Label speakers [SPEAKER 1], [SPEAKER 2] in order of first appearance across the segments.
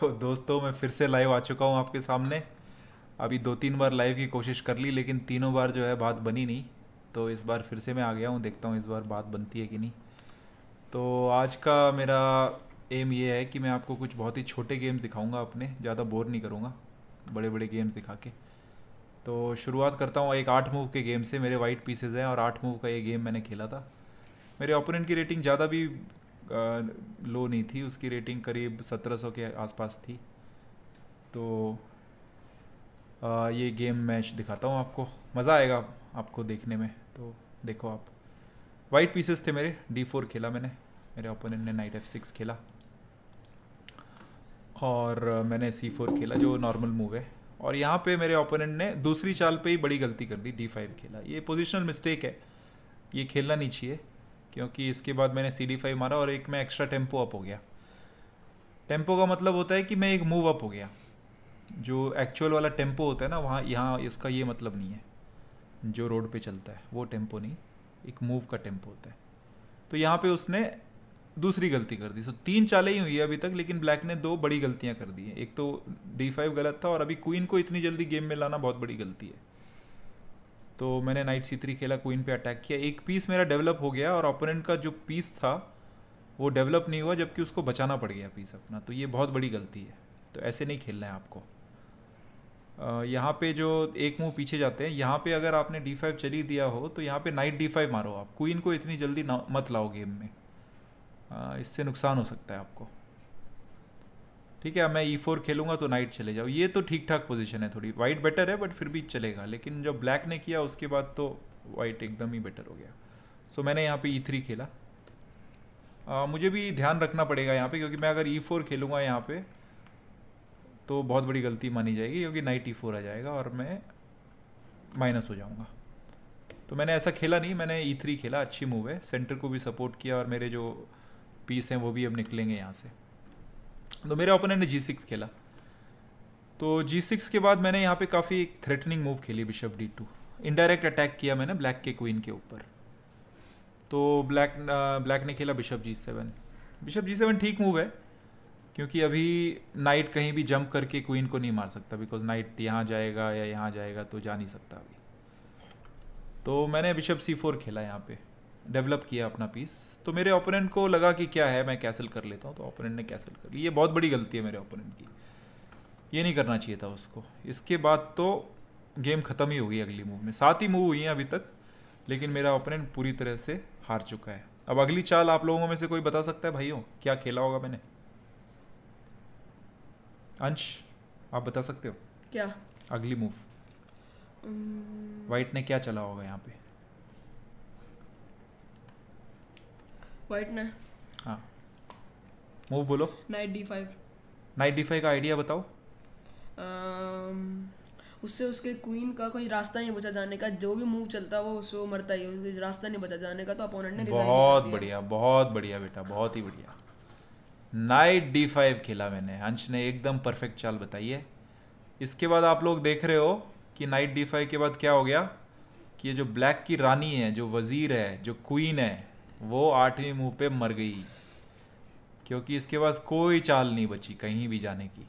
[SPEAKER 1] तो दोस्तों मैं फिर से लाइव आ चुका हूँ आपके सामने अभी दो तीन बार लाइव की कोशिश कर ली लेकिन तीनों बार जो है बात बनी नहीं तो इस बार फिर से मैं आ गया हूँ देखता हूँ इस बार बात बनती है कि नहीं तो आज का मेरा एम ये है कि मैं आपको कुछ बहुत ही छोटे गेम्स दिखाऊंगा अपने ज़्यादा बोर नहीं करूँगा बड़े बड़े गेम्स दिखा के तो शुरुआत करता हूँ एक आठ मूव के गेम से मेरे वाइट पीसेज हैं और आठ मूव का ये गेम मैंने खेला था मेरे ओपोनेंट की रेटिंग ज़्यादा भी लो नहीं थी उसकी रेटिंग करीब 1700 के आसपास थी तो आ, ये गेम मैच दिखाता हूँ आपको मज़ा आएगा आपको देखने में तो देखो आप वाइट पीसेस थे मेरे डी फोर खेला मैंने मेरे ओपोनेंट ने नाइट एफ सिक्स खेला और मैंने सी फोर खेला जो नॉर्मल मूव है और यहाँ पे मेरे ओपोनेंट ने दूसरी चाल पे ही बड़ी गलती कर दी डी फाइव खेला ये पोजिशनल मिस्टेक है ये खेलना नहीं चाहिए क्योंकि इसके बाद मैंने सी डी फाइव मारा और एक मैं एक्स्ट्रा टेम्पो अप हो गया टेम्पो का मतलब होता है कि मैं एक मूव अप हो गया जो एक्चुअल वाला टेम्पो होता है ना वहाँ यहाँ इसका ये मतलब नहीं है जो रोड पे चलता है वो टेम्पो नहीं एक मूव का टेम्पो होता है तो यहाँ पे उसने दूसरी गलती कर दी सो तीन चालें ही हुई है अभी तक लेकिन ब्लैक ने दो बड़ी गलतियाँ कर दी हैं एक तो डी फाइव गलत था और अभी क्वीन को इतनी जल्दी गेम में लाना बहुत बड़ी गलती है तो मैंने नाइट सी थ्री खेला क्वीन पे अटैक किया एक पीस मेरा डेवलप हो गया और ओपोनेंट का जो पीस था वो डेवलप नहीं हुआ जबकि उसको बचाना पड़ गया पीस अपना तो ये बहुत बड़ी गलती है तो ऐसे नहीं खेलना है आपको यहाँ पे जो एक मुंह पीछे जाते हैं यहाँ पे अगर आपने डी फाइव चली दिया हो तो यहाँ पे नाइट डी फाइव मारो आप क्वीन को इतनी जल्दी मत लाओ गेम में आ, इससे नुकसान हो सकता है आपको ठीक है मैं ई e फोर खेलूंगा तो नाइट चले जाओ ये तो ठीक ठाक पोजीशन है थोड़ी वाइट बेटर है बट फिर भी चलेगा लेकिन जब ब्लैक ने किया उसके बाद तो वाइट एकदम ही बेटर हो गया सो मैंने यहाँ पे ई e थ्री खेला आ, मुझे भी ध्यान रखना पड़ेगा यहाँ पे क्योंकि मैं अगर ई e फोर खेलूँगा यहाँ पे तो बहुत बड़ी गलती मानी जाएगी क्योंकि नाइट ई फोर आ जाएगा और मैं माइनस हो जाऊँगा तो मैंने ऐसा खेला नहीं मैंने ई थ्री खेला अच्छी मूव है सेंटर को भी सपोर्ट किया और मेरे जो पीस हैं वो भी अब निकलेंगे यहाँ से तो मेरे ओपोनेंट ने जी सिक्स खेला तो जी सिक्स के बाद मैंने यहाँ पे काफ़ी एक थ्रेटनिंग मूव खेली bishop D two indirect attack किया मैंने ब्लैक के क्वीन के ऊपर तो ब्लैक ब्लैक ने खेला bishop G seven bishop G seven ठीक मूव है क्योंकि अभी नाइट कहीं भी जंप करके क्वीन को नहीं मार सकता बिकॉज नाइट यहाँ जाएगा या यहाँ जाएगा तो जा नहीं सकता अभी तो मैंने बिशप सी फोर खेला यहाँ पे डेवलप किया अपना पीस तो मेरे ओपोनेंट को लगा कि क्या है मैं कैसल कर लेता हूँ तो ओपोनेंट ने कैसल कर ली ये बहुत बड़ी गलती है मेरे ओपोनेंट की ये नहीं करना चाहिए था उसको इसके बाद तो गेम ख़त्म ही हो गई अगली मूव में सात ही मूव हुई हैं अभी तक लेकिन मेरा ओपोनेंट पूरी तरह से हार चुका है अब अगली चाल आप लोगों में से कोई बता सकता है भाइयों क्या खेला होगा मैंने अंश आप बता सकते हो क्या अगली मूव वाइट ने क्या चला होगा यहाँ पे व्हाइट ने हां मूव बोलो नाइट डी5 नाइट डी5 का आईडिया बताओ um, उससे उसके क्वीन का कोई रास्ता नहीं बचा जाने का जो भी मूव चलता है वो उसको मरता ही उसके रास्ता नहीं बचा जाने का तो अपोनेंट ने बहुत बढ़िया बहुत बढ़िया बेटा बहुत ही बढ़िया नाइट डी फाइव खेला मैंने अंश ने एकदम परफेक्ट चाल बताई है इसके बाद आप लोग देख रहे हो कि नाइट डी फाइव के बाद क्या हो गया कि ये जो ब्लैक की रानी है जो वज़ीर है जो क्वीन है वो आठवीं मुंह पे मर गई क्योंकि इसके पास कोई चाल नहीं बची कहीं भी जाने की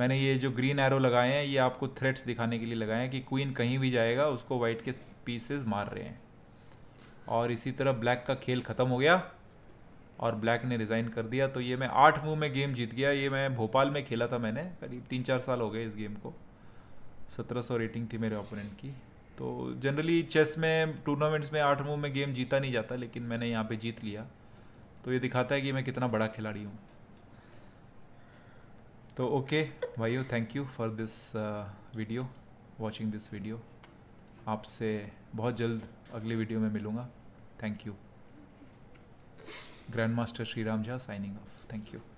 [SPEAKER 1] मैंने ये जो ग्रीन एरो लगाए हैं ये आपको थ्रेट्स दिखाने के लिए लगाए हैं कि क्वीन कहीं भी जाएगा उसको वाइट के पीसेस मार रहे हैं और इसी तरह ब्लैक का खेल ख़त्म हो गया और ब्लैक ने रिज़ाइन कर दिया तो ये मैं आठ मूव में गेम जीत गया ये मैं भोपाल में खेला था मैंने करीब तीन चार साल हो गए इस गेम को सत्रह सौ रेटिंग थी मेरे ओपोनेंट की तो जनरली चेस में टूर्नामेंट्स में आठ मूव में गेम जीता नहीं जाता लेकिन मैंने यहाँ पे जीत लिया तो ये दिखाता है कि मैं कितना बड़ा खिलाड़ी हूँ तो ओके भाइयों thank you for this video watching this video आपसे बहुत जल्द अगली वीडियो में मिलूँगा thank you grandmaster Shri Ram Jha signing off thank you